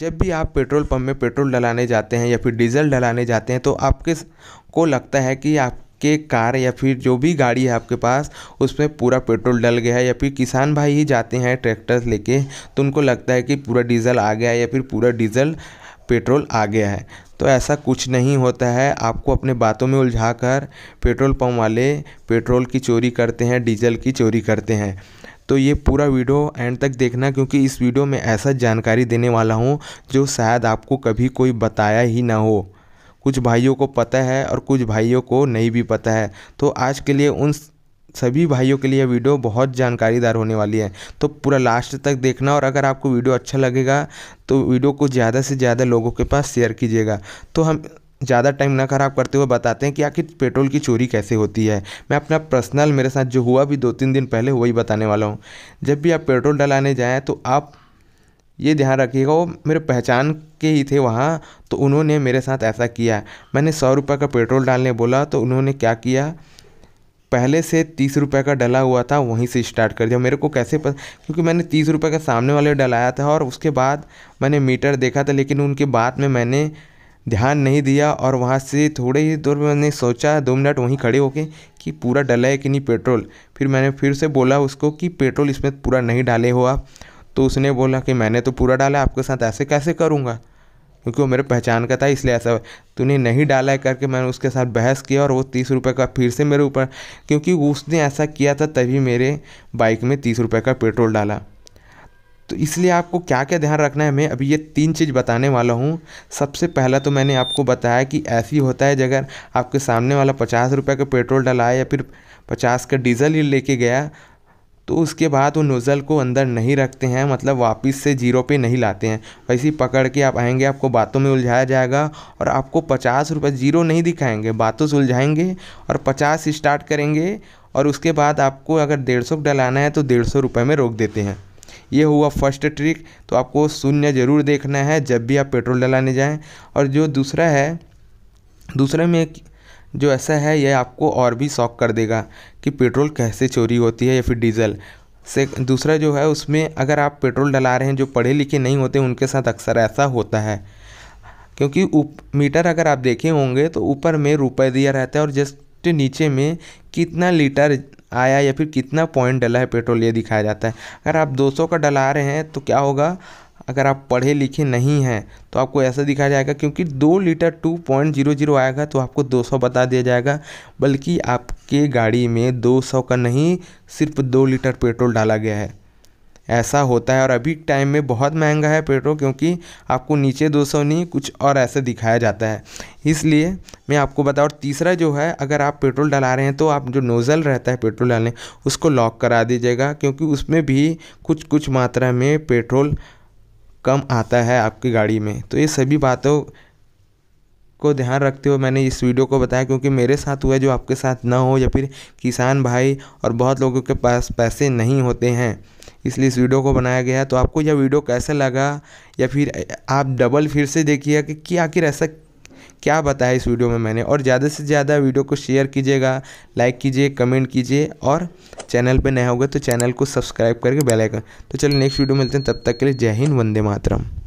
जब भी आप पेट्रोल पंप में पेट्रोल डलाने जाते हैं या फिर डीज़ल डलाने जाते हैं तो आपके को लगता है कि आपके कार या फिर जो भी गाड़ी है आपके पास उसमें पूरा पेट्रोल डल गया है या फिर किसान भाई ही जाते हैं ट्रैक्टर लेके तो उनको लगता है कि पूरा डीज़ल आ गया है या फिर पूरा डीज़ल पेट्रोल आ गया है तो ऐसा कुछ नहीं होता है आपको अपने बातों में उलझा कर पेट्रोल पंप वाले पेट्रोल की चोरी करते हैं डीजल की चोरी करते हैं तो ये पूरा वीडियो एंड तक देखना क्योंकि इस वीडियो में ऐसा जानकारी देने वाला हूँ जो शायद आपको कभी कोई बताया ही ना हो कुछ भाइयों को पता है और कुछ भाइयों को नहीं भी पता है तो आज के लिए उन सभी भाइयों के लिए वीडियो बहुत जानकारीदार होने वाली है तो पूरा लास्ट तक देखना और अगर आपको वीडियो अच्छा लगेगा तो वीडियो को ज़्यादा से ज़्यादा लोगों के पास शेयर कीजिएगा तो हम ज़्यादा टाइम ना ख़राब करते हुए बताते हैं कि आखिर पेट्रोल की चोरी कैसे होती है मैं अपना पर्सनल मेरे साथ जो हुआ भी दो तीन दिन पहले वही बताने वाला हूँ जब भी आप पेट्रोल डलाने जाएँ तो आप ये ध्यान रखिएगा वो मेरे पहचान के ही थे वहाँ तो उन्होंने मेरे साथ ऐसा किया मैंने सौ रुपये का पेट्रोल डालने बोला तो उन्होंने क्या किया पहले से तीस रुपये का डला हुआ था वहीं से स्टार्ट कर दिया मेरे को कैसे पता क्योंकि मैंने तीस रुपये का सामने वाले डलाया था और उसके बाद मैंने मीटर देखा था लेकिन उनके बाद में मैंने ध्यान नहीं दिया और वहाँ से थोड़े ही दूर में मैंने सोचा दो मिनट वहीं खड़े होके कि पूरा डला है कि नहीं पेट्रोल फिर मैंने फिर से बोला उसको कि पेट्रोल इसमें पूरा नहीं डाले हो आप तो उसने बोला कि मैंने तो पूरा डाला आपके साथ ऐसे कैसे करूँगा क्योंकि वो मेरे पहचान का था इसलिए ऐसा तूने नहीं डाला है करके मैंने उसके साथ बहस किया और वो तीस रुपये का फिर से मेरे ऊपर क्योंकि उसने ऐसा किया था तभी मेरे बाइक में तीस रुपये का पेट्रोल डाला तो इसलिए आपको क्या क्या ध्यान रखना है मैं अभी ये तीन चीज़ बताने वाला हूँ सबसे पहला तो मैंने आपको बताया कि ऐसी होता है जगह आपके सामने वाला पचास रुपये का पेट्रोल डलाया या फिर पचास का डीजल ही लेके गया तो उसके बाद वो नोज़ल को अंदर नहीं रखते हैं मतलब वापस से जीरो पे नहीं लाते हैं वैसे ही पकड़ के आप आएंगे आपको बातों में उलझाया जाएगा और आपको पचास रुपये जीरो नहीं दिखाएंगे बातों से उलझाएंगे और पचास स्टार्ट करेंगे और उसके बाद आपको अगर डेढ़ सौ डलाना है तो डेढ़ सौ रुपये में रोक देते हैं ये हुआ फर्स्ट ट्रिक तो आपको शून्य ज़रूर देखना है जब भी आप पेट्रोल डलाने जाएं और जो दूसरा है दूसरे में जो ऐसा है यह आपको और भी शौक कर देगा कि पेट्रोल कैसे चोरी होती है या फिर डीजल से दूसरा जो है उसमें अगर आप पेट्रोल डला रहे हैं जो पढ़े लिखे नहीं होते उनके साथ अक्सर ऐसा होता है क्योंकि उप मीटर अगर आप देखे होंगे तो ऊपर में रुपए दिया रहता है और जस्ट नीचे में कितना लीटर आया या फिर कितना पॉइंट डला है पेट्रोल ये दिखाया जाता है अगर आप 200 का डला रहे हैं तो क्या होगा अगर आप पढ़े लिखे नहीं हैं तो आपको ऐसा दिखाया जाएगा क्योंकि दो litre two point zero zero आएगा तो आपको दो सौ बता दिया जाएगा बल्कि आपके गाड़ी में दो सौ का नहीं सिर्फ दो लीटर पेट्रोल डाला गया है ऐसा होता है और अभी टाइम में बहुत महंगा है पेट्रोल क्योंकि आपको नीचे दो सौ नहीं कुछ और ऐसे दिखाया जाता है इसलिए मैं आपको बताऊँ और तीसरा जो है अगर आप पेट्रोल डला रहे हैं तो आप जो नोज़ल रहता है पेट्रोल डालने उसको लॉक करा दीजिएगा क्योंकि उसमें भी कुछ कुछ मात्रा में पेट्रोल कम आता है आपकी गाड़ी में तो ये सभी बातों को ध्यान रखते हुए मैंने इस वीडियो को बताया क्योंकि मेरे साथ हुआ जो आपके साथ ना हो या फिर किसान भाई और बहुत लोगों के पास पैसे नहीं होते हैं इसलिए इस वीडियो को बनाया गया है तो आपको यह वीडियो कैसा लगा या फिर आप डबल फिर से देखिए कि आखिर ऐसा क्या बताया इस वीडियो में मैंने और ज़्यादा से ज़्यादा वीडियो को शेयर कीजिएगा लाइक कीजिए कमेंट कीजिए और चैनल पर नया होगा तो चैनल को सब्सक्राइब करके बेलाइकन तो चलिए नेक्स्ट वीडियो मिलते हैं तब तक के लिए जय हिंद वंदे मातरम